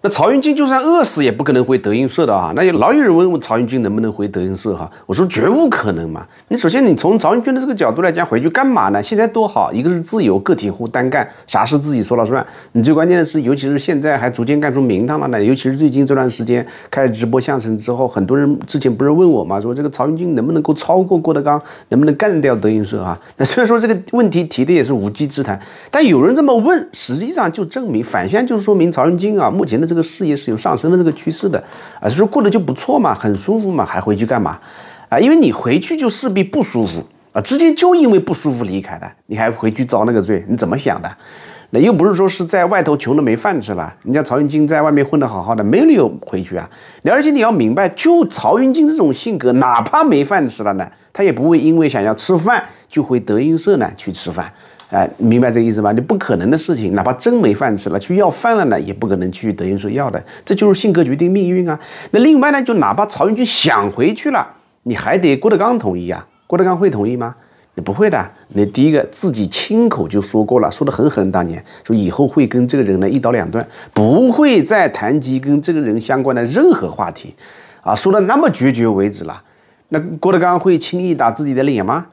那曹云金就算饿死也不可能回德云社的啊！那也老有人问曹云金能不能回德云社哈？我说绝无可能嘛！你首先你从曹云金的这个角度来讲，回去干嘛呢？现在多好，一个是自由个体户单干，啥事自己说了算。你最关键的是，尤其是现在还逐渐干出名堂了呢。尤其是最近这段时间开始直播相声之后，很多人之前不是问我嘛，说这个曹云金能不能够超过郭德纲，能不能干掉德云社哈？那虽然说这个问题提的也是无稽之谈，但有人这么问，实际上就证明反向就是说明曹云金啊目前的。这个事业是有上升的这个趋势的，啊，是说过得就不错嘛，很舒服嘛，还回去干嘛？啊，因为你回去就势必不舒服啊，直接就因为不舒服离开的，你还回去遭那个罪，你怎么想的？那又不是说是在外头穷的没饭吃了，人家曹云金在外面混得好好的，没有理由回去啊。你而且你要明白，就曹云金这种性格，哪怕没饭吃了呢，他也不会因为想要吃饭就回德云社呢去吃饭。哎，明白这意思吗？你不可能的事情，哪怕真没饭吃了，去要饭了呢，也不可能去德云社要的。这就是性格决定命运啊。那另外呢，就哪怕曹云金想回去了，你还得郭德纲同意啊。郭德纲会同意吗？你不会的。你第一个自己亲口就说过了，说的很狠，当年说以后会跟这个人呢一刀两断，不会再谈及跟这个人相关的任何话题，啊，说的那么决绝为止了。那郭德纲会轻易打自己的脸吗？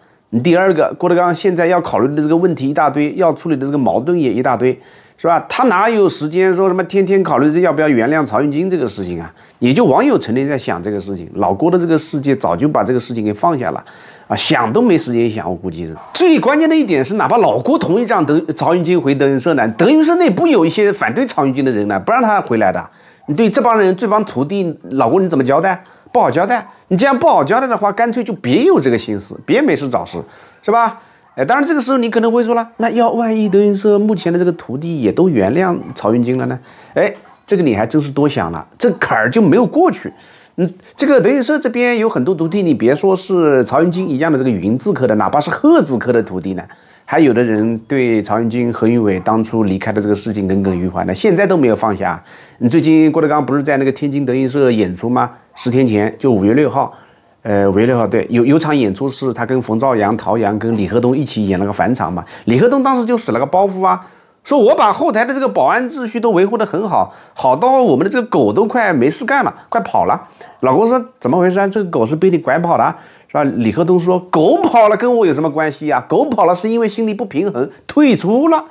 第二个，郭德纲现在要考虑的这个问题一大堆，要处理的这个矛盾也一大堆，是吧？他哪有时间说什么天天考虑这要不要原谅曹云金这个事情啊？也就网友成天在想这个事情。老郭的这个世界早就把这个事情给放下了，啊，想都没时间想。我估计是。最关键的一点是，哪怕老郭同意让德曹云金回德云社呢，德云社内部有一些反对曹云金的人呢，不让他回来的。你对这帮人、这帮徒弟，老郭你怎么交代？不好交代，你这样不好交代的话，干脆就别有这个心思，别没事找事，是吧？哎，当然这个时候你可能会说了，那要万一德云社目前的这个徒弟也都原谅曹云金了呢？哎，这个你还真是多想了，这坎儿就没有过去。嗯，这个德云社这边有很多徒弟，你别说是曹云金一样的这个云字科的，哪怕是鹤字科的徒弟呢。还有的人对曹云金、何云伟当初离开的这个事情耿耿于怀，呢，现在都没有放下。你最近郭德纲不是在那个天津德云社演出吗？十天前就五月六号，呃，五月六号对，有有场演出是他跟冯兆阳、陶阳跟李鹤东一起演了个返场嘛。李鹤东当时就使了个包袱啊，说我把后台的这个保安秩序都维护得很好，好到我们的这个狗都快没事干了，快跑了。老公说怎么回事？啊？这个狗是被你拐跑的。那李克东说：“狗跑了跟我有什么关系呀？狗跑了是因为心理不平衡，退出了。”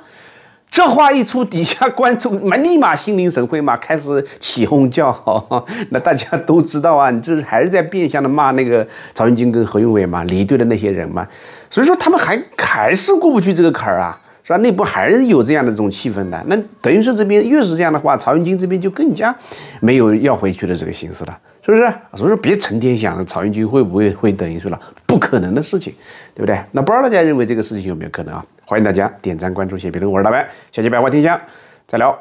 这话一出，底下观众们立马心领神会嘛，开始起哄叫好。那大家都知道啊，你这还是在变相的骂那个曹云金跟何云伟嘛，离队的那些人嘛。所以说他们还还是过不去这个坎儿啊。是吧？内部还是有这样的这种气氛的。那等于说这边越是这样的话，曹云金这边就更加没有要回去的这个心思了，是不是？所以说别成天想着曹云金会不会会等于说了不可能的事情，对不对？那不知道大家认为这个事情有没有可能啊？欢迎大家点赞、关注、写评论。我是大白，下期百花天香再聊。